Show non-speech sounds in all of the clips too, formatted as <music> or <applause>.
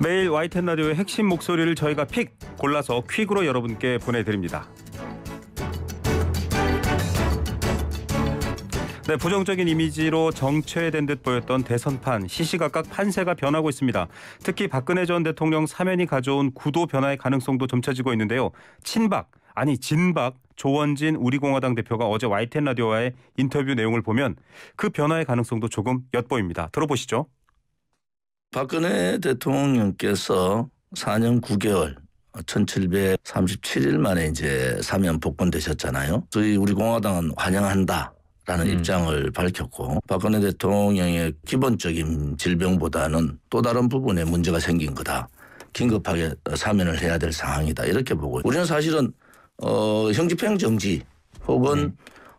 매일 와이텐 라디오의 핵심 목소리를 저희가 픽 골라서 퀵으로 여러분께 보내드립니다. 네, 부정적인 이미지로 정체된 듯 보였던 대선판 시시각각 판세가 변하고 있습니다. 특히 박근혜 전 대통령 사면이 가져온 구도 변화의 가능성도 점쳐지고 있는데요. 친박 아니 진박 조원진 우리공화당 대표가 어제 와이텐 라디오와의 인터뷰 내용을 보면 그 변화의 가능성도 조금 엿보입니다. 들어보시죠. 박근혜 대통령께서 4년 9개월 1737일 만에 이제 사면 복권되셨잖아요. 저희 우리 공화당은 환영한다. 라는 음. 입장을 밝혔고 박근혜 대통령의 기본적인 질병보다는 또 다른 부분에 문제가 생긴 거다. 긴급하게 사면을 해야 될 상황이다. 이렇게 보고 우리는 사실은 어, 형집행 정지 혹은 음.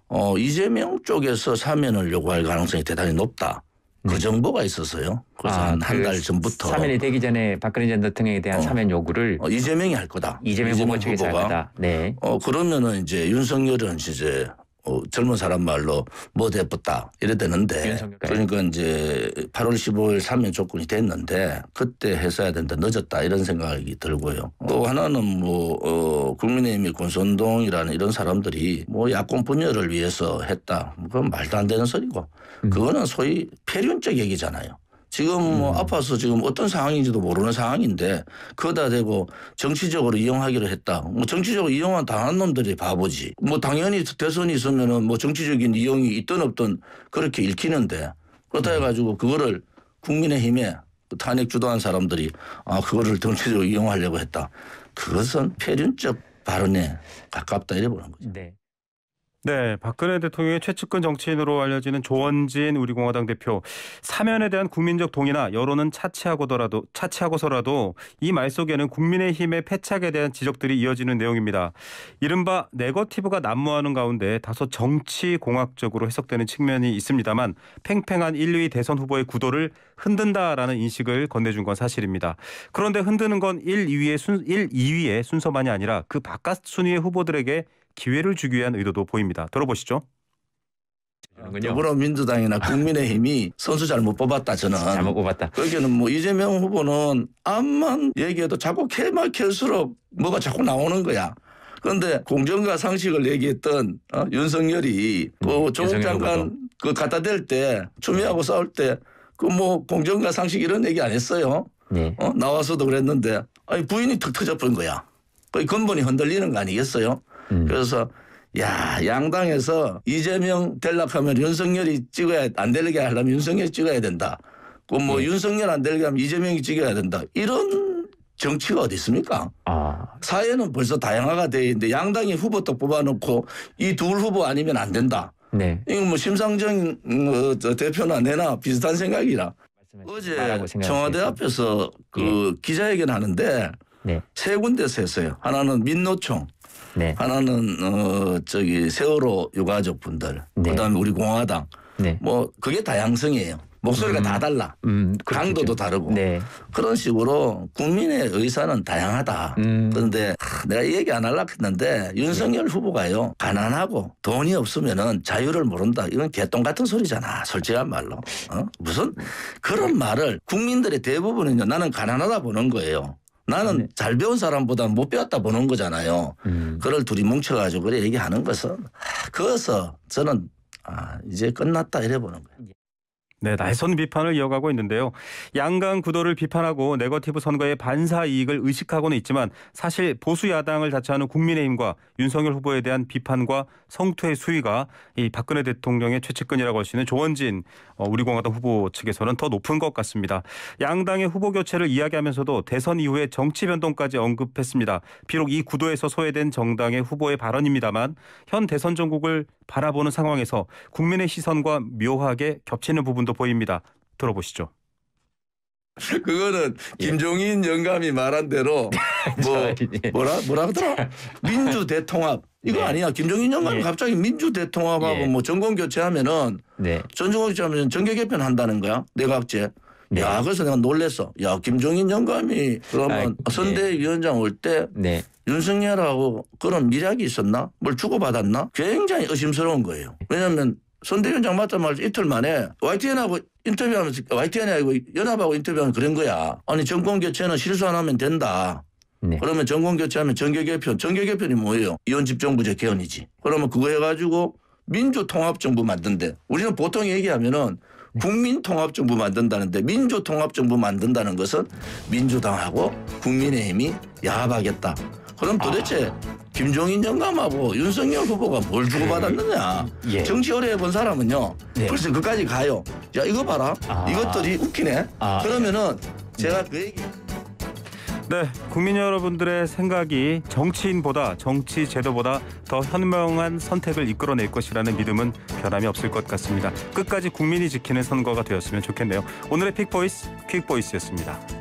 어, 이재명 쪽에서 사면을 요구할 가능성이 대단히 높다. 그 음. 정보가 있었어요. 그래서 아, 한달그 전부터 사면이 되기 전에 박근혜 전 대통령에 대한 어. 사면 요구를 어, 이재명이 할 거다. 이재명, 이재명 후보 측에서 할 거다. 네. 어 그러면은 이제 윤석열은 이제 어, 젊은 사람 말로 뭐 대뿌다 이랬다는데 그러니까 이제 8월 15일 3년 조건이 됐는데 그때 했어야 된다 늦었다 이런 생각이 들고요. 또 하나는 뭐 어, 국민의힘이 권선동이라는 이런 사람들이 뭐 야권 분열을 위해서 했다 그건 말도 안 되는 소리고 음. 그거는 소위 폐륜적 얘기잖아요. 지금 뭐 음. 아파서 지금 어떤 상황인지도 모르는 상황인데 그러다 대고 정치적으로 이용하기로 했다. 뭐 정치적으로 이용한 당한 놈들이 바보지. 뭐 당연히 대선이 있으면은 뭐 정치적인 이용이 있든 없든 그렇게 읽히는데 그렇다 음. 해가지고 그거를 국민의힘에 그 탄핵 주도한 사람들이 아 그거를 정치적으로 이용하려고 했다. 그것은 폐륜적 발언에 가깝다 이래 보는 거죠. 네. 네, 박근혜 대통령의 최측근 정치인으로 알려지는 조원진 우리공화당 대표 사면에 대한 국민적 동의나 여론은 차치하고더라도 차치하고서라도 이 말 속에는 국민의힘의 패착에 대한 지적들이 이어지는 내용입니다. 이른바 네거티브가 난무하는 가운데 다소 정치 공학적으로 해석되는 측면이 있습니다만 팽팽한 1, 2위 대선 후보의 구도를 흔든다라는 인식을 건네준 건 사실입니다. 그런데 흔드는 건 1, 2위의 순 1, 2위의 순서만이 아니라 그 바깥 순위의 후보들에게 기회를 주기 위한 의도도 보입니다. 들어보시죠. 더불어민주당이나 국민의힘이 선수 잘못 뽑았다 저는. 잘못 뽑았다. 거기는 뭐 이재명 후보는 암만 얘기해도 자꾸 캐만 캘수록 뭐가 자꾸 나오는 거야. 그런데 공정과 상식을 얘기했던 어? 윤석열이 그 조국 장관 그 갖다 댈 때 추미하고 싸울 때 그 뭐 공정과 상식 이런 얘기 안 했어요. 네. 어? 나와서도 그랬는데 아니 부인이 툭 터져버린 거야. 거의 근본이 흔들리는 거 아니겠어요? 음. 그래서 야 양당에서 이재명 될락하면 윤석열이 찍어야 안 되게 하려면 윤석열이 찍어야 된다. 그뭐 음. 예. 윤석열 안 되게 하면 이재명이 찍어야 된다. 이런 정치가 어디 있습니까? 아. 사회는 벌써 다양화가 돼 있는데 양당이 후보 딱 뽑아놓고 이 둘 후보 아니면 안 된다. 네. 이거뭐 심상정 어, 대표나 내나 비슷한 생각이라. 어제 청와대 앞에서 그 네. 기자회견 하는데 네. 세 군데서 했어요. 하나는 민노총, 네. 하나는 어 저기 세월호 유가족 분들, 네. 그다음에 우리 공화당, 네. 뭐 그게 다양성이에요. 목소리가 음. 다 달라. 음, 그렇죠. 강도도 다르고. 네. 그런 식으로 국민의 의사는 다양하다. 음. 그런데 하, 내가 이 얘기 안 하려고 했는데 윤석열 네. 후보가요. 가난하고 돈이 없으면은 자유를 모른다. 이건 개똥 같은 소리잖아. 솔직한 말로. 어? 무슨 음. 그런 말을 국민들의 대부분은요. 나는 가난하다 보는 거예요. 나는 네. 잘 배운 사람보다 못 배웠다 보는 거잖아요. 음. 그걸 둘이 뭉쳐가지고 그래 얘기하는 것은 그래서 저는 아 이제 끝났다 이래 보는 거예요. 네, 날선 비판을 이어가고 있는데요. 양강 구도를 비판하고 네거티브 선거의 반사 이익을 의식하고는 있지만 사실 보수 야당을 자처하는 국민의힘과 윤석열 후보에 대한 비판과 성토의 수위가 이 박근혜 대통령의 최측근이라고 할 수 있는 조원진 어, 우리공화당 후보 측에서는 더 높은 것 같습니다. 양당의 후보 교체를 이야기하면서도 대선 이후에 정치 변동까지 언급했습니다. 비록 이 구도에서 소외된 정당의 후보의 발언입니다만 현 대선 전국을 바라보는 상황에서 국민의 시선과 묘하게 겹치는 부분도 부분도 보입니다. 들어보시죠. 그거는 예. 김종인 영감이 말한 대로 <laughs> 뭐 예. 뭐라 뭐라 하더라 <laughs> 민주 대통합 이거 네. 아니야 김종인 영감이 네. 갑자기 민주 대통합하고 네. 뭐 정권 교체하면은 네. 전정권 교체하면 정계 개편한다는 거야 내각제 네. 야 그래서 내가 놀랬어 야 김종인 영감이 그러면 아, 선대위원장 올때 네. 윤석열하고 그런 미략이 있었나 뭘 주고받았나 굉장히 의심스러운 거예요 왜냐면 선대위원 장 맡자마자 이틀 만에 YTN하고 인터뷰하면서 YTN하고 연합하고 인터뷰하면 그런 거야. 아니 정권 교체는 실수 안 하면 된다. 네. 그러면 정권 교체하면 정계 개편. 정계 개편이 뭐예요? 이원 집정부제 개헌이지. 그러면 그거 해가지고 민주 통합 정부 만든대. 우리는 보통 얘기하면은 네. 국민 통합 정부 만든다는데 민주 통합 정부 만든다는 것은 민주당하고 국민의힘이 야합하겠다. 그럼 도대체 아. 김종인 정감하고 윤석열 후보가 뭘 주고받았느냐. 음, 음, 예. 정치 오래 해본 사람은요. 예. 벌써 그까지 가요. 야 이거 봐라. 아. 이것들이 웃기네. 아. 예. 그러면은 음. 제가 그 얘기. 네, 국민 여러분들의 생각이 정치인보다 정치 제도보다 더 현명한 선택을 이끌어낼 것이라는 믿음은 변함이 없을 것 같습니다. 끝까지 국민이 지키는 선거가 되었으면 좋겠네요. 오늘의 픽보이스 퀵보이스였습니다.